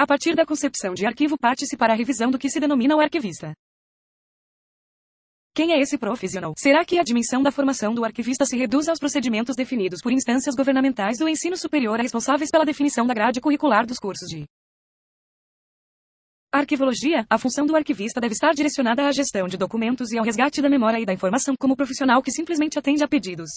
A partir da concepção de arquivo parte-se para a revisão do que se denomina o arquivista. Quem é esse profissional? Será que a dimensão da formação do arquivista se reduz aos procedimentos definidos por instâncias governamentais do ensino superior responsáveis pela definição da grade curricular dos cursos de Arquivologia, a função do arquivista deve estar direcionada à gestão de documentos e ao resgate da memória e da informação como profissional que simplesmente atende a pedidos.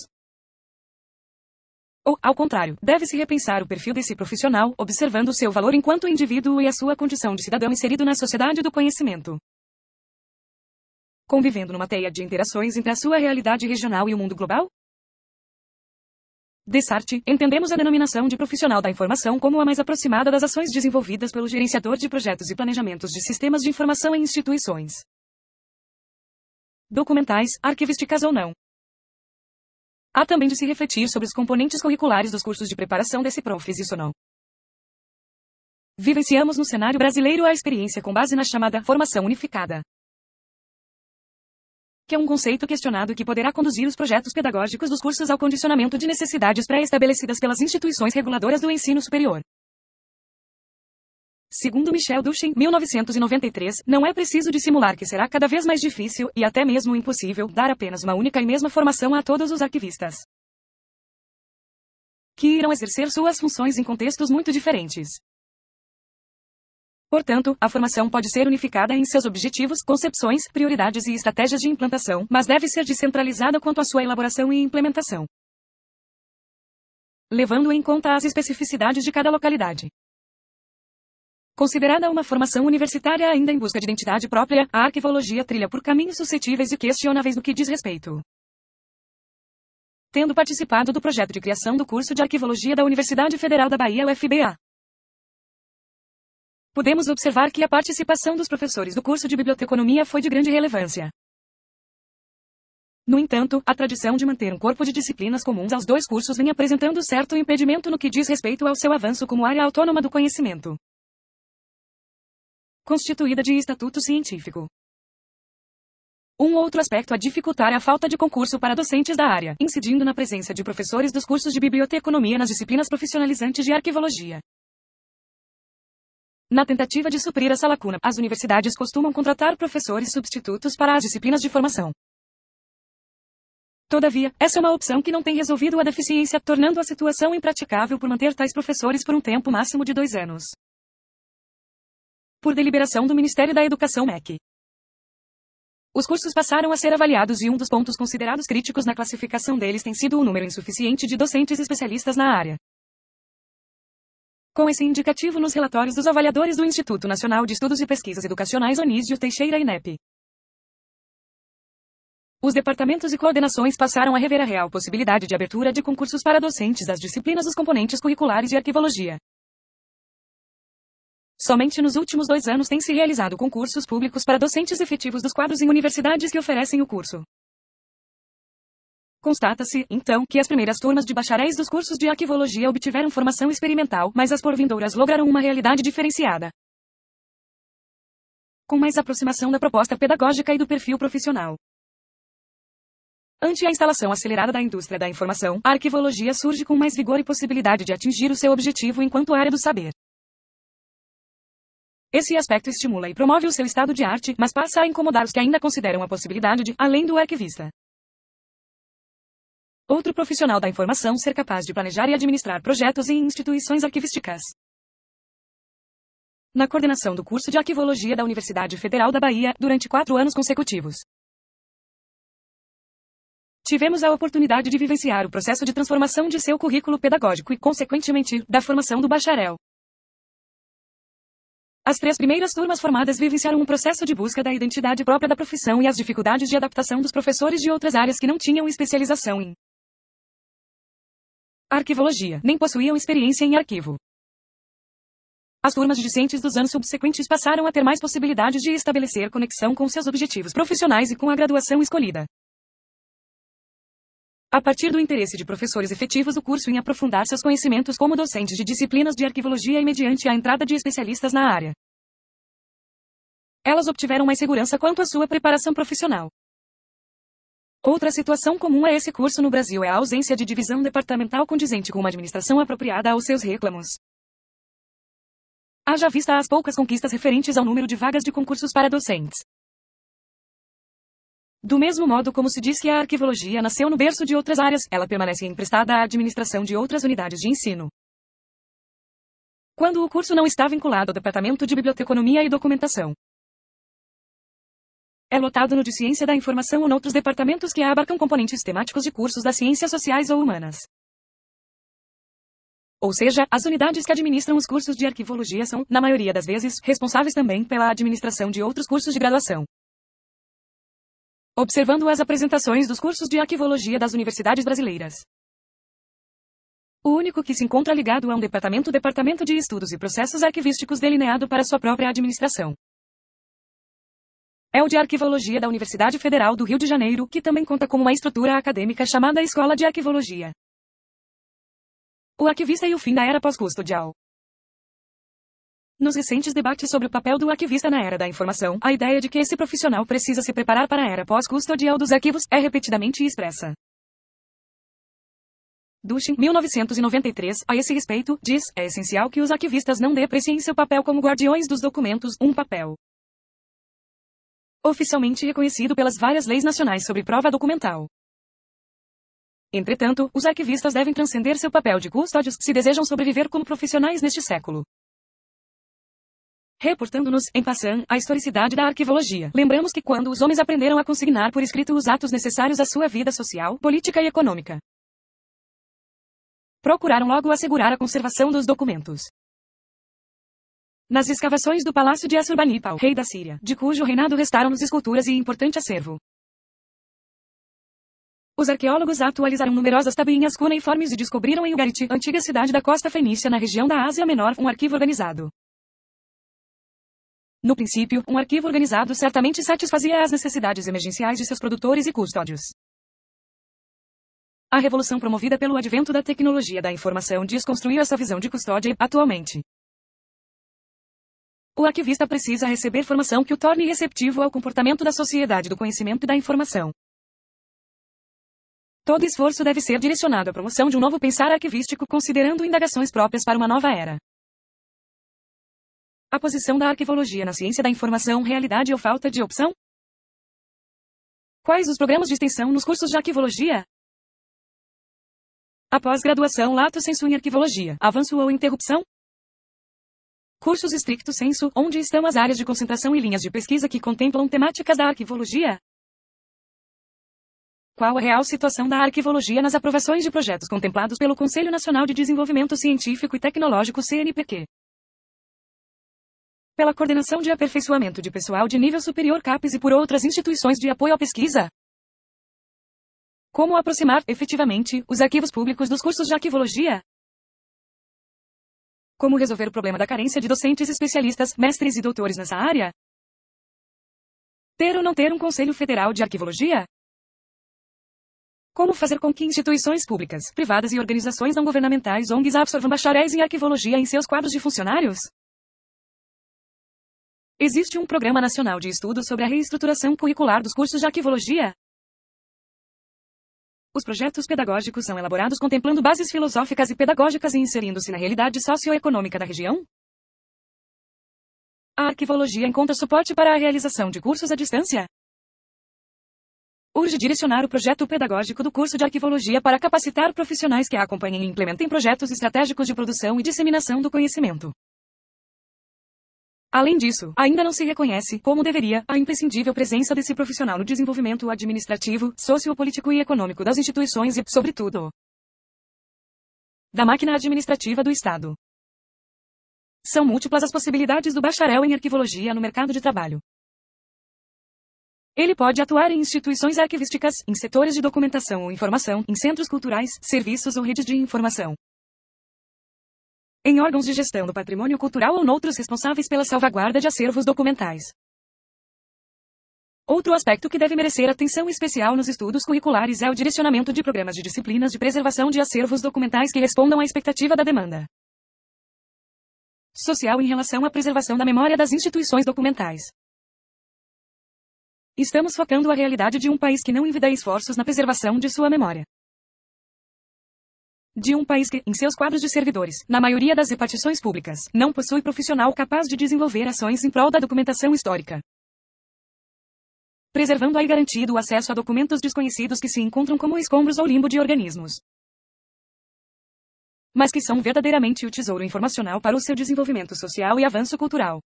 Ou, ao contrário, deve-se repensar o perfil desse profissional, observando o seu valor enquanto indivíduo e a sua condição de cidadão inserido na sociedade do conhecimento. Convivendo numa teia de interações entre a sua realidade regional e o mundo global? Dessarte, entendemos a denominação de profissional da informação como a mais aproximada das ações desenvolvidas pelo gerenciador de projetos e planejamentos de sistemas de informação em instituições documentais, arquivísticas ou não. Há também de se refletir sobre os componentes curriculares dos cursos de preparação desse profes, não. Vivenciamos no cenário brasileiro a experiência com base na chamada formação unificada, que é um conceito questionado que poderá conduzir os projetos pedagógicos dos cursos ao condicionamento de necessidades pré-estabelecidas pelas instituições reguladoras do ensino superior. Segundo Michel Duchin, 1993, não é preciso dissimular que será cada vez mais difícil e até mesmo impossível dar apenas uma única e mesma formação a todos os arquivistas. Que irão exercer suas funções em contextos muito diferentes. Portanto, a formação pode ser unificada em seus objetivos, concepções, prioridades e estratégias de implantação, mas deve ser descentralizada quanto à sua elaboração e implementação, levando em conta as especificidades de cada localidade. Considerada uma formação universitária ainda em busca de identidade própria, a arquivologia trilha por caminhos suscetíveis e questionáveis no que diz respeito. Tendo participado do projeto de criação do curso de arquivologia da Universidade Federal da Bahia UFBA. Podemos observar que a participação dos professores do curso de biblioteconomia foi de grande relevância. No entanto, a tradição de manter um corpo de disciplinas comuns aos dois cursos vem apresentando certo impedimento no que diz respeito ao seu avanço como área autônoma do conhecimento constituída de estatuto científico. Um outro aspecto a dificultar é a falta de concurso para docentes da área, incidindo na presença de professores dos cursos de biblioteconomia nas disciplinas profissionalizantes de arquivologia. Na tentativa de suprir essa lacuna, as universidades costumam contratar professores substitutos para as disciplinas de formação. Todavia, essa é uma opção que não tem resolvido a deficiência, tornando a situação impraticável por manter tais professores por um tempo máximo de dois anos por deliberação do Ministério da Educação MEC. Os cursos passaram a ser avaliados e um dos pontos considerados críticos na classificação deles tem sido o número insuficiente de docentes especialistas na área. Com esse indicativo nos relatórios dos avaliadores do Instituto Nacional de Estudos e Pesquisas Educacionais Onísio Teixeira NEP. Os departamentos e coordenações passaram a rever a real possibilidade de abertura de concursos para docentes das disciplinas dos componentes curriculares de arquivologia. Somente nos últimos dois anos têm se realizado concursos públicos para docentes efetivos dos quadros em universidades que oferecem o curso. Constata-se, então, que as primeiras turmas de bacharéis dos cursos de arquivologia obtiveram formação experimental, mas as porvindouras lograram uma realidade diferenciada. Com mais aproximação da proposta pedagógica e do perfil profissional. Ante a instalação acelerada da indústria da informação, a arquivologia surge com mais vigor e possibilidade de atingir o seu objetivo enquanto área do saber. Esse aspecto estimula e promove o seu estado de arte, mas passa a incomodar os que ainda consideram a possibilidade de, além do arquivista. Outro profissional da informação ser capaz de planejar e administrar projetos em instituições arquivísticas. Na coordenação do curso de arquivologia da Universidade Federal da Bahia, durante quatro anos consecutivos. Tivemos a oportunidade de vivenciar o processo de transformação de seu currículo pedagógico e, consequentemente, da formação do bacharel. As três primeiras turmas formadas vivenciaram um processo de busca da identidade própria da profissão e as dificuldades de adaptação dos professores de outras áreas que não tinham especialização em arquivologia, nem possuíam experiência em arquivo. As turmas discentes dos anos subsequentes passaram a ter mais possibilidades de estabelecer conexão com seus objetivos profissionais e com a graduação escolhida a partir do interesse de professores efetivos do curso em aprofundar seus conhecimentos como docentes de disciplinas de arquivologia e mediante a entrada de especialistas na área. Elas obtiveram mais segurança quanto à sua preparação profissional. Outra situação comum a esse curso no Brasil é a ausência de divisão departamental condizente com uma administração apropriada aos seus reclamos. Haja vista as poucas conquistas referentes ao número de vagas de concursos para docentes. Do mesmo modo como se diz que a arquivologia nasceu no berço de outras áreas, ela permanece emprestada à administração de outras unidades de ensino. Quando o curso não está vinculado ao Departamento de Biblioteconomia e Documentação, é lotado no de Ciência da Informação ou noutros departamentos que abarcam componentes temáticos de cursos das ciências sociais ou humanas. Ou seja, as unidades que administram os cursos de arquivologia são, na maioria das vezes, responsáveis também pela administração de outros cursos de graduação observando as apresentações dos cursos de arquivologia das universidades brasileiras. O único que se encontra ligado a um departamento Departamento de Estudos e Processos Arquivísticos delineado para sua própria administração. É o de Arquivologia da Universidade Federal do Rio de Janeiro, que também conta com uma estrutura acadêmica chamada Escola de Arquivologia. O arquivista e o fim da era pós-custodial. Nos recentes debates sobre o papel do arquivista na era da informação, a ideia de que esse profissional precisa se preparar para a era pós-custodial dos arquivos é repetidamente expressa. Dushin, 1993, a esse respeito, diz: é essencial que os arquivistas não depreciem seu papel como guardiões dos documentos, um papel oficialmente reconhecido pelas várias leis nacionais sobre prova documental. Entretanto, os arquivistas devem transcender seu papel de custódios se desejam sobreviver como profissionais neste século reportando-nos, em passant, a historicidade da arquivologia. Lembramos que quando os homens aprenderam a consignar por escrito os atos necessários à sua vida social, política e econômica, procuraram logo assegurar a conservação dos documentos. Nas escavações do palácio de Assurbanipal, rei da Síria, de cujo reinado restaram-nos esculturas e importante acervo. Os arqueólogos atualizaram numerosas tabuinhas cuneiformes e descobriram em Ugarit, antiga cidade da costa fenícia na região da Ásia Menor, um arquivo organizado. No princípio, um arquivo organizado certamente satisfazia as necessidades emergenciais de seus produtores e custódios. A revolução promovida pelo advento da tecnologia da informação desconstruiu essa visão de custódia atualmente. O arquivista precisa receber formação que o torne receptivo ao comportamento da sociedade do conhecimento e da informação. Todo esforço deve ser direcionado à promoção de um novo pensar arquivístico, considerando indagações próprias para uma nova era. A posição da arquivologia na ciência da informação, realidade ou falta de opção? Quais os programas de extensão nos cursos de arquivologia? A pós-graduação lato sensu em arquivologia, avanço ou interrupção? Cursos estricto senso, onde estão as áreas de concentração e linhas de pesquisa que contemplam temáticas da arquivologia? Qual a real situação da arquivologia nas aprovações de projetos contemplados pelo Conselho Nacional de Desenvolvimento Científico e Tecnológico CNPq? pela coordenação de aperfeiçoamento de pessoal de nível superior CAPES e por outras instituições de apoio à pesquisa. Como aproximar, efetivamente, os arquivos públicos dos cursos de arquivologia? Como resolver o problema da carência de docentes especialistas, mestres e doutores nessa área? Ter ou não ter um Conselho Federal de Arquivologia? Como fazer com que instituições públicas, privadas e organizações não governamentais ONGs absorvam bacharéis em arquivologia em seus quadros de funcionários? Existe um Programa Nacional de Estudos sobre a Reestruturação Curricular dos Cursos de Arquivologia? Os projetos pedagógicos são elaborados contemplando bases filosóficas e pedagógicas e inserindo-se na realidade socioeconômica da região? A arquivologia encontra suporte para a realização de cursos à distância? Urge direcionar o projeto pedagógico do curso de arquivologia para capacitar profissionais que acompanhem e implementem projetos estratégicos de produção e disseminação do conhecimento. Além disso, ainda não se reconhece, como deveria, a imprescindível presença desse profissional no desenvolvimento administrativo, sociopolítico e econômico das instituições e, sobretudo, da máquina administrativa do Estado. São múltiplas as possibilidades do bacharel em arquivologia no mercado de trabalho. Ele pode atuar em instituições arquivísticas, em setores de documentação ou informação, em centros culturais, serviços ou redes de informação em órgãos de gestão do patrimônio cultural ou noutros responsáveis pela salvaguarda de acervos documentais. Outro aspecto que deve merecer atenção especial nos estudos curriculares é o direcionamento de programas de disciplinas de preservação de acervos documentais que respondam à expectativa da demanda social em relação à preservação da memória das instituições documentais. Estamos focando a realidade de um país que não envida esforços na preservação de sua memória de um país que, em seus quadros de servidores, na maioria das repartições públicas, não possui profissional capaz de desenvolver ações em prol da documentação histórica preservando aí garantido o acesso a documentos desconhecidos que se encontram como escombros ou limbo de organismos. Mas que são verdadeiramente o tesouro informacional para o seu desenvolvimento social e avanço cultural.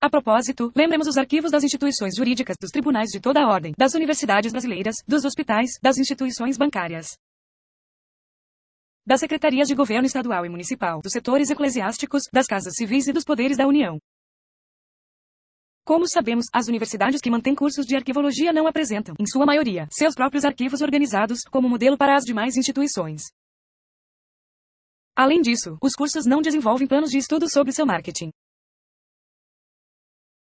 A propósito, lembremos os arquivos das instituições jurídicas, dos tribunais de toda a ordem, das universidades brasileiras, dos hospitais, das instituições bancárias das secretarias de governo estadual e municipal, dos setores eclesiásticos, das casas civis e dos poderes da União. Como sabemos, as universidades que mantêm cursos de arquivologia não apresentam, em sua maioria, seus próprios arquivos organizados como modelo para as demais instituições. Além disso, os cursos não desenvolvem planos de estudo sobre seu marketing.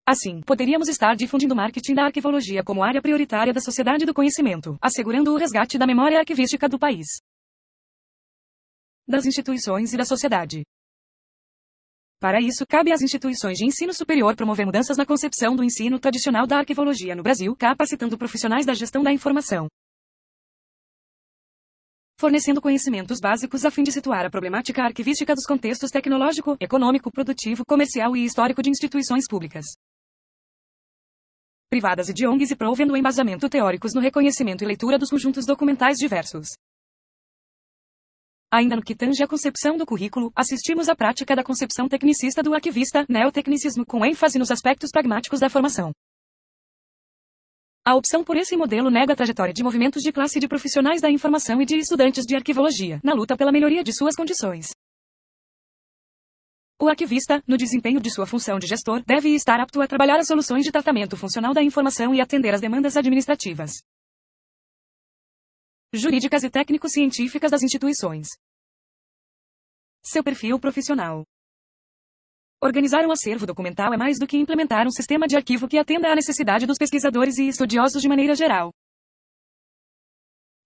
Assim, poderíamos estar difundindo marketing da arquivologia como área prioritária da sociedade do conhecimento, assegurando o resgate da memória arquivística do país das instituições e da sociedade. Para isso, cabe às instituições de ensino superior promover mudanças na concepção do ensino tradicional da arquivologia no Brasil, capacitando profissionais da gestão da informação fornecendo conhecimentos básicos a fim de situar a problemática arquivística dos contextos tecnológico, econômico, produtivo, comercial e histórico de instituições públicas. Privadas e de ONGs e provendo embasamento teóricos no reconhecimento e leitura dos conjuntos documentais diversos. Ainda no que tange à concepção do currículo, assistimos à prática da concepção tecnicista do arquivista, neotecnicismo com ênfase nos aspectos pragmáticos da formação. A opção por esse modelo nega a trajetória de movimentos de classe de profissionais da informação e de estudantes de arquivologia, na luta pela melhoria de suas condições. O arquivista, no desempenho de sua função de gestor, deve estar apto a trabalhar as soluções de tratamento funcional da informação e atender às demandas administrativas jurídicas e técnico-científicas das instituições. Seu perfil profissional. Organizar um acervo documental é mais do que implementar um sistema de arquivo que atenda à necessidade dos pesquisadores e estudiosos de maneira geral.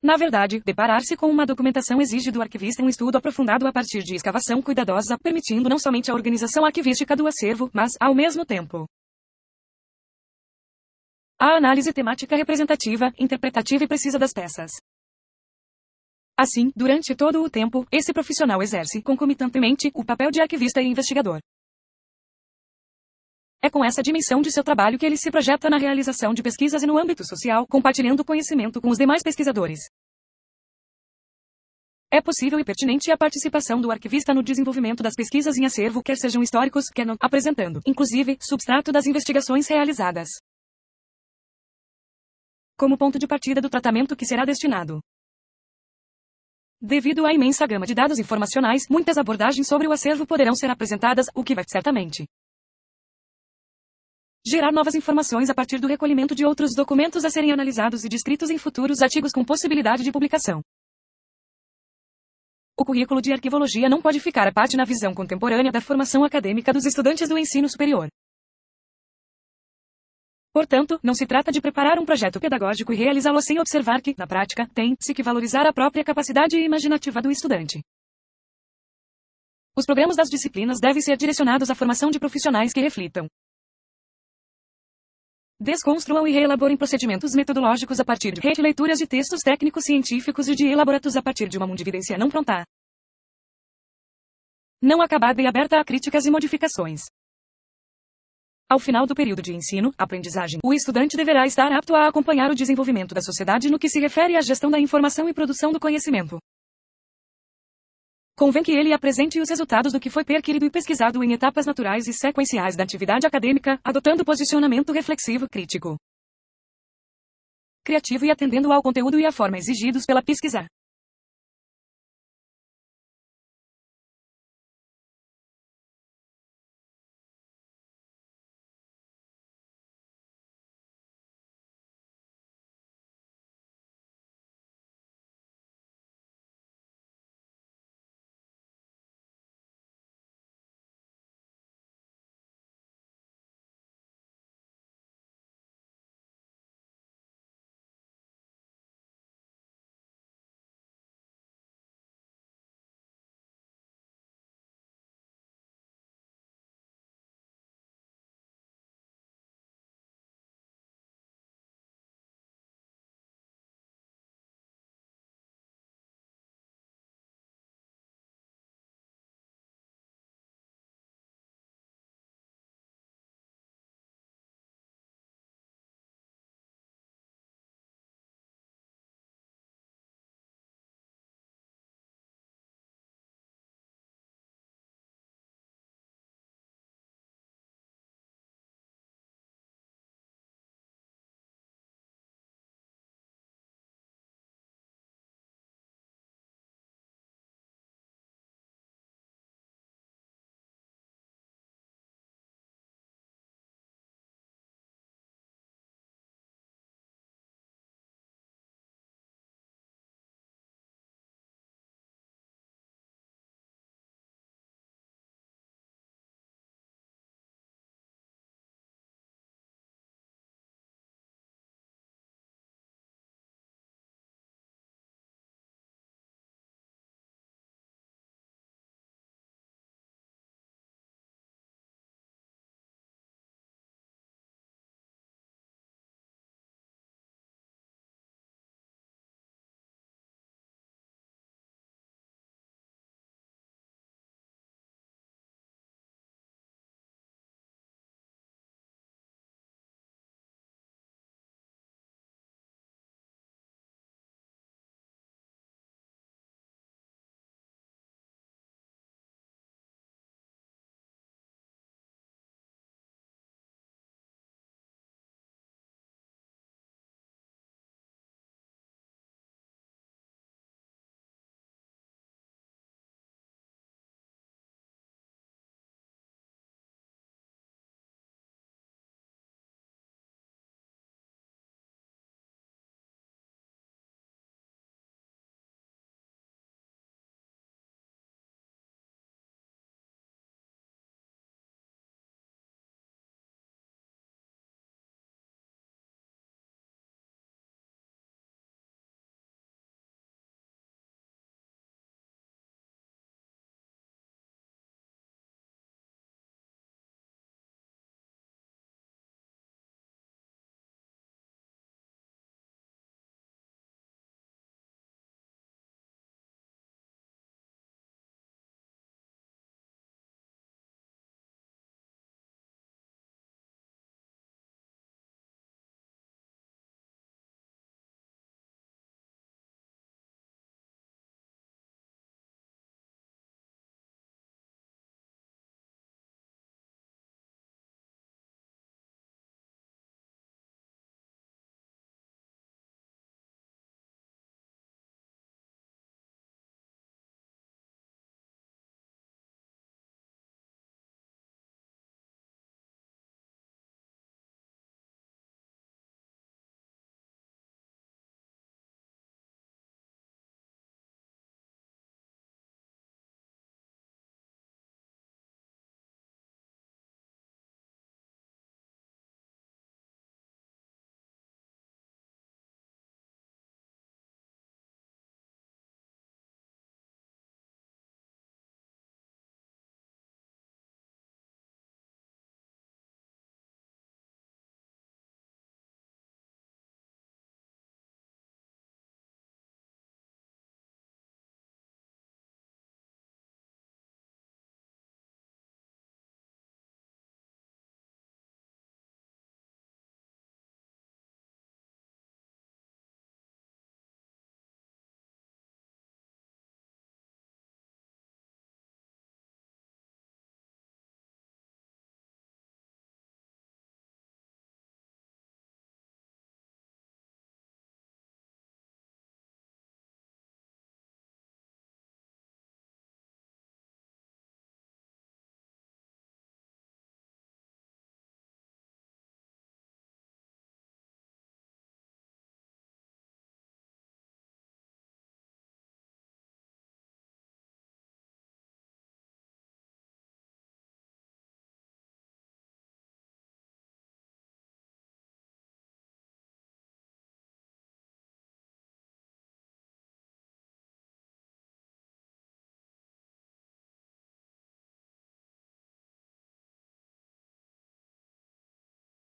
Na verdade, deparar-se com uma documentação exige do arquivista um estudo aprofundado a partir de escavação cuidadosa, permitindo não somente a organização arquivística do acervo, mas, ao mesmo tempo, a análise temática representativa, interpretativa e precisa das peças. Assim, durante todo o tempo, esse profissional exerce concomitantemente o papel de arquivista e investigador. É com essa dimensão de seu trabalho que ele se projeta na realização de pesquisas e no âmbito social, compartilhando conhecimento com os demais pesquisadores. É possível e pertinente a participação do arquivista no desenvolvimento das pesquisas em acervo, quer sejam históricos, quer não, apresentando, inclusive, substrato das investigações realizadas. Como ponto de partida do tratamento que será destinado. Devido à imensa gama de dados informacionais, muitas abordagens sobre o acervo poderão ser apresentadas, o que vai certamente gerar novas informações a partir do recolhimento de outros documentos a serem analisados e descritos em futuros artigos com possibilidade de publicação. O currículo de arquivologia não pode ficar à parte na visão contemporânea da formação acadêmica dos estudantes do ensino superior. Portanto, não se trata de preparar um projeto pedagógico e realizá-lo sem observar que, na prática, tem-se que valorizar a própria capacidade imaginativa do estudante. Os programas das disciplinas devem ser direcionados à formação de profissionais que reflitam, Desconstruam e reelaborem procedimentos metodológicos a partir de leituras de textos técnicos científicos e de elaboratos a partir de uma mundividência não pronta. Não acabada e aberta a críticas e modificações. Ao final do período de ensino, aprendizagem, o estudante deverá estar apto a acompanhar o desenvolvimento da sociedade no que se refere à gestão da informação e produção do conhecimento. Convém que ele apresente os resultados do que foi perquirido e pesquisado em etapas naturais e sequenciais da atividade acadêmica, adotando posicionamento reflexivo crítico, criativo e atendendo ao conteúdo e à forma exigidos pela pesquisa.